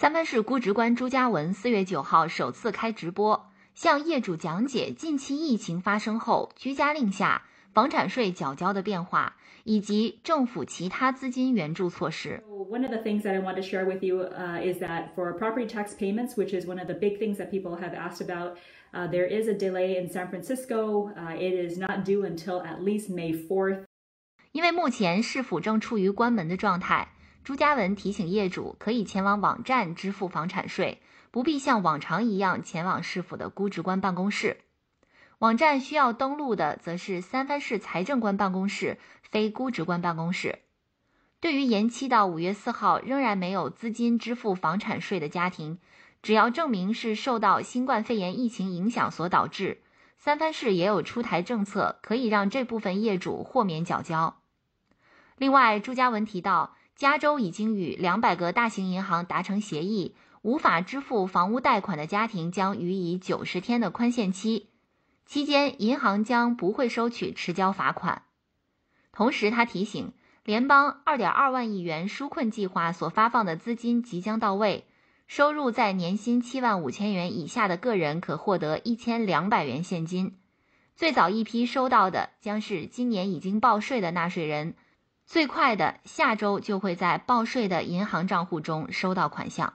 三藩市估值官朱家文四月九号首次开直播，向业主讲解近期疫情发生后居家令下房产税缴交的变化，以及政府其他资金援助措施。One of the things that I want to share with you is that for property tax payments, which is one of the big things that people have asked about, there is a delay in San Francisco. It is not due until at least May fourth，因为目前市府正处于关门的状态。朱家文提醒业主，可以前往网站支付房产税，不必像往常一样前往市府的估值官办公室。网站需要登录的则是三藩市财政官办公室，非估值官办公室。对于延期到五月四号仍然没有资金支付房产税的家庭，只要证明是受到新冠肺炎疫情影响所导致，三藩市也有出台政策，可以让这部分业主豁免缴交。另外，朱家文提到。加州已经与两百个大型银行达成协议，无法支付房屋贷款的家庭将予以九十天的宽限期，期间银行将不会收取迟交罚款。同时，他提醒，联邦二点二万亿元纾困计划所发放的资金即将到位，收入在年薪七万五千元以下的个人可获得一千两百元现金，最早一批收到的将是今年已经报税的纳税人。最快的下周就会在报税的银行账户中收到款项。